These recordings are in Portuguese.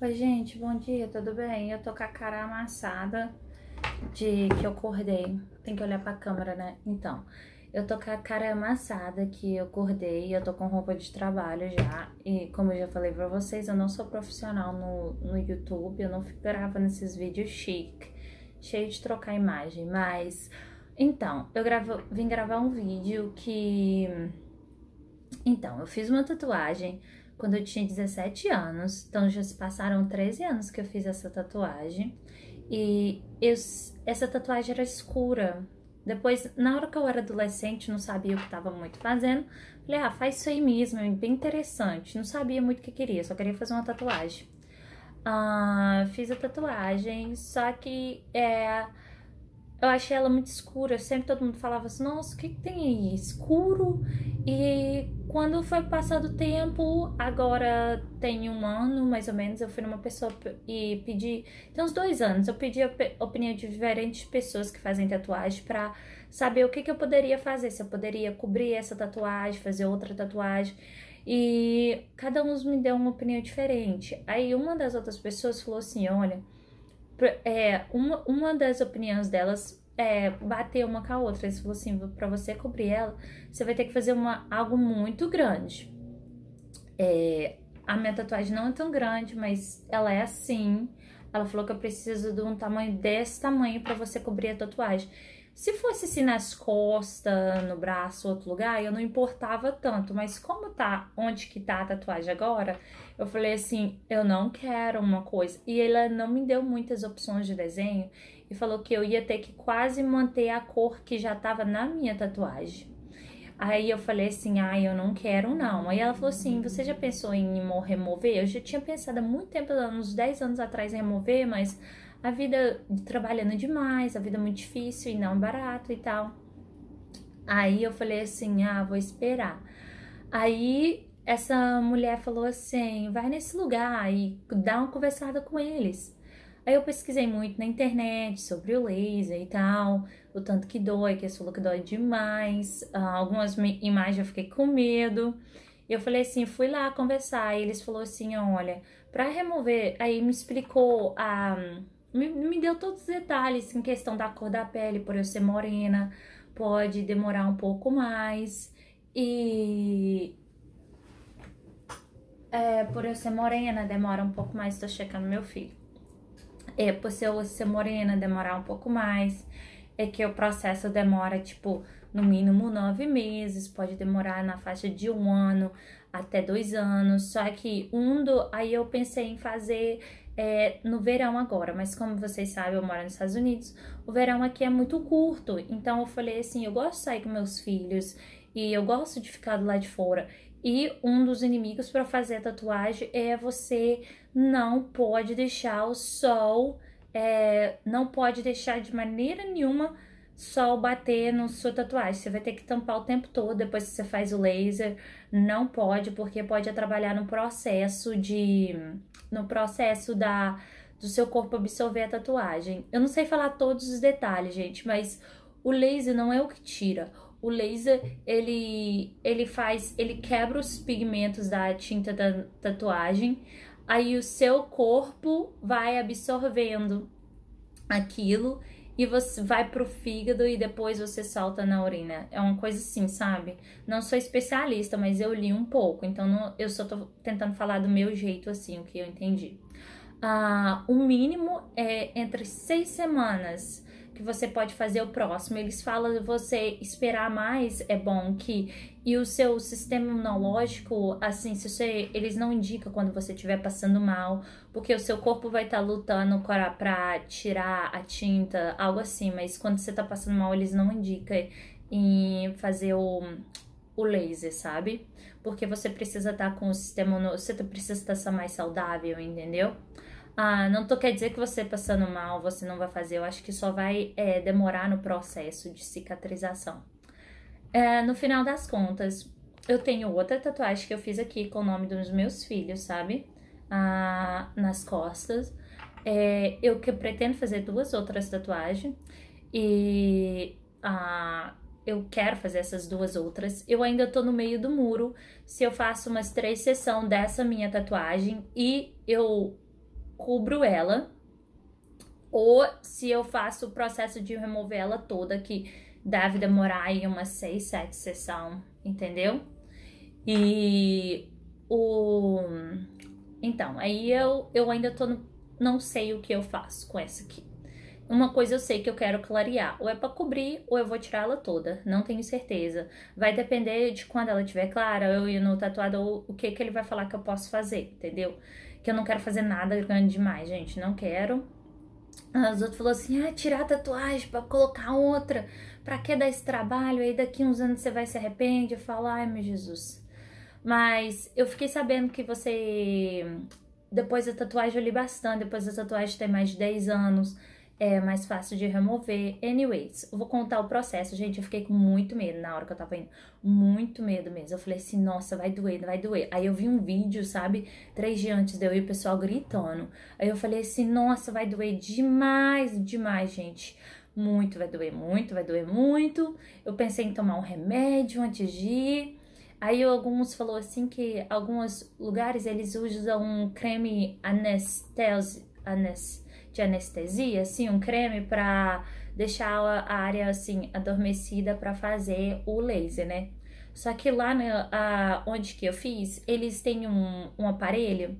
Oi, gente, bom dia, tudo bem? Eu tô com a cara amassada de que eu acordei. Tem que olhar pra câmera, né? Então, eu tô com a cara amassada que eu acordei, eu tô com roupa de trabalho já. E como eu já falei pra vocês, eu não sou profissional no, no YouTube, eu não gravo nesses vídeos chique, cheio de trocar imagem. Mas, então, eu gravo, vim gravar um vídeo que... Então, eu fiz uma tatuagem quando eu tinha 17 anos, então já se passaram 13 anos que eu fiz essa tatuagem. E eu, essa tatuagem era escura. Depois, na hora que eu era adolescente, não sabia o que estava muito fazendo. Falei, ah, faz isso aí mesmo, é bem interessante. Não sabia muito o que queria, só queria fazer uma tatuagem. Ah, fiz a tatuagem, só que é, eu achei ela muito escura. Sempre todo mundo falava assim, nossa, o que, que tem aí? Escuro e quando foi passado o tempo, agora tem um ano mais ou menos, eu fui numa pessoa e pedi. Tem uns dois anos, eu pedi a opinião de diferentes pessoas que fazem tatuagem para saber o que, que eu poderia fazer. Se eu poderia cobrir essa tatuagem, fazer outra tatuagem. E cada um me deu uma opinião diferente. Aí uma das outras pessoas falou assim: olha, é, uma, uma das opiniões delas é, bater uma com a outra. Se falou assim, para você cobrir ela, você vai ter que fazer uma, algo muito grande. É, a minha tatuagem não é tão grande, mas ela é assim. Ela falou que eu preciso de um tamanho desse tamanho para você cobrir a tatuagem. Se fosse assim nas costas, no braço, outro lugar, eu não importava tanto. Mas como tá onde que tá a tatuagem agora, eu falei assim, eu não quero uma coisa. E ela não me deu muitas opções de desenho e falou que eu ia ter que quase manter a cor que já tava na minha tatuagem. Aí eu falei assim, ai, ah, eu não quero não. Aí ela falou assim, você já pensou em remover? Eu já tinha pensado há muito tempo, uns 10 anos atrás, em remover, mas a vida trabalhando demais, a vida é muito difícil e não é barato e tal. Aí eu falei assim, ah, vou esperar. Aí essa mulher falou assim, vai nesse lugar e dá uma conversada com eles. Aí eu pesquisei muito na internet sobre o laser e tal, o tanto que dói, que esse falou que dói demais. Uh, algumas imagens eu fiquei com medo. E eu falei assim, fui lá conversar, e eles falou assim, olha, para remover, aí me explicou a me, me deu todos os detalhes em questão da cor da pele, por eu ser morena, pode demorar um pouco mais. E é, por eu ser morena, demora um pouco mais, tô checando meu filho é, por ser, morena, demorar um pouco mais, é que o processo demora, tipo, no mínimo nove meses, pode demorar na faixa de um ano até dois anos. Só que um do. Aí eu pensei em fazer é, no verão agora, mas como vocês sabem, eu moro nos Estados Unidos, o verão aqui é muito curto. Então eu falei assim: eu gosto de sair com meus filhos e eu gosto de ficar do lado de fora. E um dos inimigos para fazer a tatuagem é você não pode deixar o sol, é, não pode deixar de maneira nenhuma sol bater no sua tatuagem. Você vai ter que tampar o tempo todo depois que você faz o laser. Não pode, porque pode trabalhar no processo de no processo da do seu corpo absorver a tatuagem. Eu não sei falar todos os detalhes, gente, mas o laser não é o que tira o laser ele ele faz ele quebra os pigmentos da tinta da tatuagem aí o seu corpo vai absorvendo aquilo e você vai pro fígado e depois você solta na urina. É uma coisa assim, sabe? Não sou especialista, mas eu li um pouco, então não, eu só tô tentando falar do meu jeito assim, o que eu entendi. Ah, o mínimo é entre seis semanas que você pode fazer o próximo. Eles falam você esperar mais é bom que e o seu sistema imunológico, assim, se você, eles não indicam quando você estiver passando mal, porque o seu corpo vai estar tá lutando para tirar a tinta, algo assim, mas quando você está passando mal, eles não indicam em fazer o o laser, sabe? Porque você precisa estar tá com o sistema, você precisa estar mais saudável, entendeu? Ah, não tô quer dizer que você passando mal, você não vai fazer. Eu acho que só vai é, demorar no processo de cicatrização. É, no final das contas, eu tenho outra tatuagem que eu fiz aqui com o nome dos meus filhos, sabe? Ah, nas costas. É, eu que pretendo fazer duas outras tatuagens e ah, eu quero fazer essas duas outras. Eu ainda tô no meio do muro. Se eu faço umas três sessões dessa minha tatuagem e eu cubro ela, ou se eu faço o processo de remover ela toda, que deve demorar aí umas 6, 7 sessão, entendeu? E o. Então, aí eu, eu ainda tô no, não sei o que eu faço com essa aqui. Uma coisa eu sei que eu quero clarear, ou é para cobrir, ou eu vou tirar ela toda, não tenho certeza. Vai depender de quando ela estiver clara, eu ir no tatuador, o que que ele vai falar que eu posso fazer, entendeu? que eu não quero fazer nada grande demais, gente, não quero. As outras falou assim: "Ah, tirar a tatuagem para colocar outra. Para que dar esse trabalho? Aí daqui uns anos você vai se arrepende". Eu falo: "Ai, meu Jesus". Mas eu fiquei sabendo que você depois da tatuagem eu li bastante, depois da tatuagem tem mais de 10 anos é mais fácil de remover. Anyways, eu vou contar o processo. Gente, eu fiquei com muito medo na hora que eu tava indo. Muito medo mesmo. Eu falei assim, nossa, vai doer, vai doer. Aí eu vi um vídeo, sabe? Três dias antes de eu ir, o pessoal gritando. Aí eu falei assim, nossa, vai doer demais, demais, gente. Muito, vai doer muito, vai doer muito. Eu pensei em tomar um remédio antes de ir. Aí alguns falou assim que alguns lugares eles usam um creme anestésico. anest de anestesia, assim, um creme para deixar a área assim adormecida para fazer o laser, né? Só que lá na, a, onde que eu fiz, eles têm um, um aparelho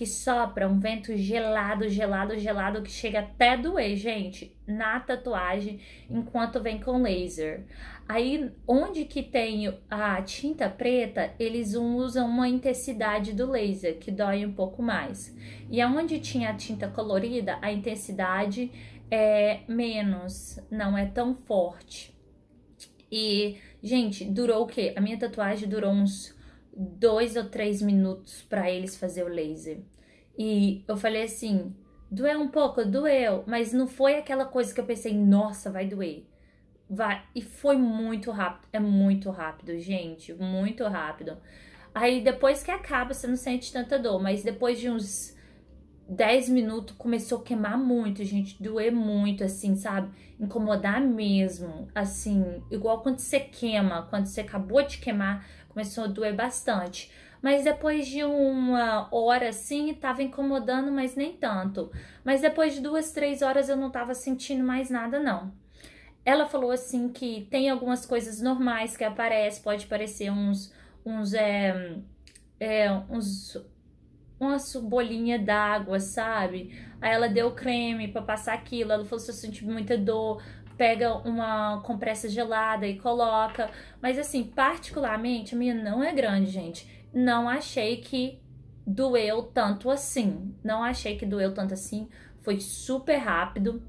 que sopra um vento gelado, gelado, gelado que chega até doer, gente, na tatuagem enquanto vem com laser. Aí onde que tem a tinta preta, eles usam uma intensidade do laser que dói um pouco mais. E aonde tinha a tinta colorida, a intensidade é menos, não é tão forte. E, gente, durou o quê? A minha tatuagem durou uns dois ou três minutos para eles fazer o laser. E eu falei assim, doeu um pouco, doeu, mas não foi aquela coisa que eu pensei, nossa, vai doer. Vai. E foi muito rápido, é muito rápido, gente, muito rápido. Aí depois que acaba, você não sente tanta dor, mas depois de uns 10 minutos começou a queimar muito, gente, doer muito, assim, sabe? Incomodar mesmo, assim, igual quando você queima, quando você acabou de queimar, começou a doer bastante. Mas depois de uma hora, assim, tava incomodando, mas nem tanto. Mas depois de duas, três horas eu não tava sentindo mais nada, não. Ela falou, assim, que tem algumas coisas normais que aparecem, pode parecer uns, uns, é, é uns uma bolinha d'água, sabe? Aí ela deu creme para passar aquilo, ela falou se eu senti muita dor, pega uma compressa gelada e coloca. Mas assim, particularmente, a minha não é grande, gente. Não achei que doeu tanto assim. Não achei que doeu tanto assim. Foi super rápido.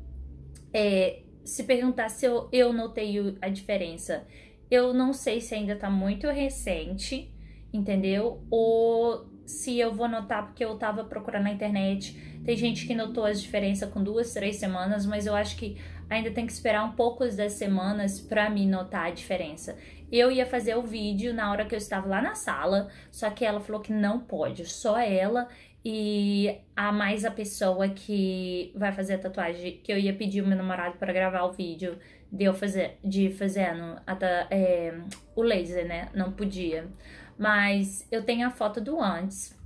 É, se perguntar se eu, eu notei a diferença, eu não sei se ainda tá muito recente, entendeu? Ou se eu vou notar porque eu tava procurando na internet. Tem gente que notou as diferenças com duas, três semanas, mas eu acho que ainda tem que esperar um pouco das semanas para me notar a diferença. Eu ia fazer o vídeo na hora que eu estava lá na sala, só que ela falou que não pode, só ela e a mais a pessoa que vai fazer a tatuagem, que eu ia pedir o meu namorado para gravar o vídeo de eu fazer, de fazendo a, é, o laser, né? Não podia. Mas eu tenho a foto do antes.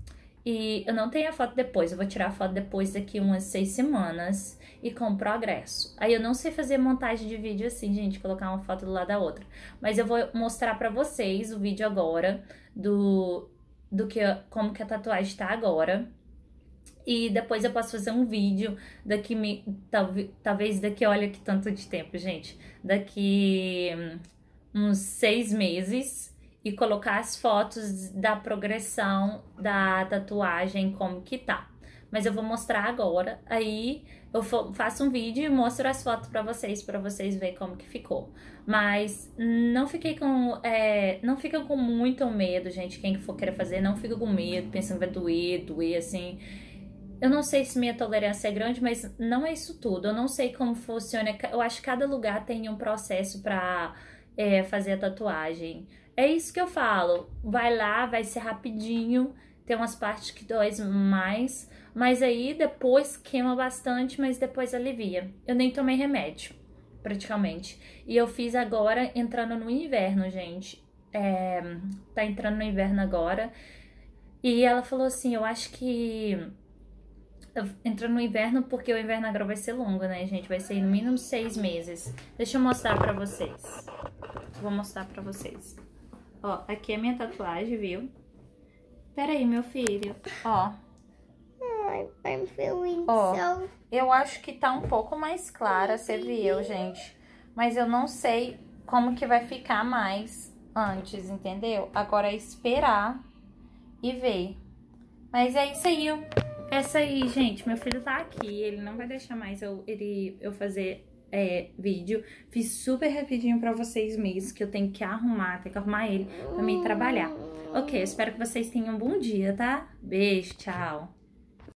E eu não tenho a foto depois, eu vou tirar a foto depois daqui umas seis semanas e com progresso. Aí eu não sei fazer montagem de vídeo assim, gente, colocar uma foto do lado da outra. Mas eu vou mostrar pra vocês o vídeo agora do, do que como que a tatuagem tá agora. E depois eu posso fazer um vídeo daqui, talvez daqui, olha que tanto de tempo, gente. Daqui hum, uns seis meses e colocar as fotos da progressão da tatuagem, como que tá. Mas eu vou mostrar agora, aí eu faço um vídeo e mostro as fotos para vocês, para vocês verem como que ficou. Mas não fiquei com, é, não fica com muito medo, gente, quem for querer fazer, não fica com medo, pensando que vai doer, doer, assim... Eu não sei se minha tolerância é grande, mas não é isso tudo. Eu não sei como funciona. Eu acho que cada lugar tem um processo para é, fazer a tatuagem. É isso que eu falo. Vai lá, vai ser rapidinho. Tem umas partes que dói mais, mas aí depois queima bastante, mas depois alivia. Eu nem tomei remédio, praticamente. E eu fiz agora entrando no inverno, gente. É, tá entrando no inverno agora. E ela falou assim: Eu acho que. Entrando no inverno, porque o inverno agora vai ser longo, né, gente? Vai ser no mínimo seis meses. Deixa eu mostrar pra vocês. Vou mostrar pra vocês. Ó, aqui é minha tatuagem, viu? Peraí, meu filho, ó. I'm feeling ó, Eu acho que tá um pouco mais clara, você viu, gente? Mas eu não sei como que vai ficar mais antes, entendeu? Agora é esperar e ver. Mas é isso aí. Essa aí, gente, meu filho tá aqui, ele não vai deixar mais eu, ele, eu fazer é, vídeo. Fiz super rapidinho pra vocês mesmo, que eu tenho que arrumar, tenho que arrumar ele pra mim trabalhar. Ok, espero que vocês tenham um bom dia, tá? Beijo, tchau!